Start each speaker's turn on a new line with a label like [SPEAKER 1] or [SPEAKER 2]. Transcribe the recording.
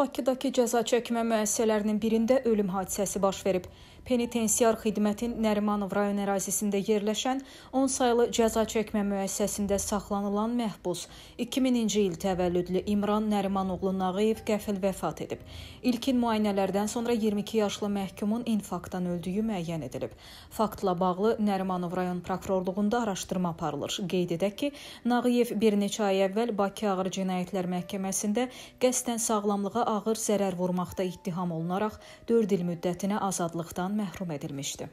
[SPEAKER 1] Bakıdakı cəza çəkmə müəssisələrinin birində ölüm hadisəsi baş verib. Penitensiar xidmətin Nərimanov rayon ərazisində yerləşən 10 saylı cəza çəkmə müəssisəsində saxlanılan məhbus 2000-ci il təvəllüdlü İmran Nərimanoğlu Nağıyev qəfil vəfat edib. İlkin müayinələrdən sonra 22 yaşlı məhkumun infarktdan öldüyü müəyyən edilib. Faktla bağlı Nərimanov rayon prokurorluğunda araşdırma aparılır. Qeyd edək ki, Nağıyev bir neçə ay əvvəl Bakı Ağır Cinayətlər Məhkəməsində qəsdən sağlamlığa ağır zərər vurmaqda ittiham olunaraq 4 il müddətinə azadlıqdan məhrum edilmişdi.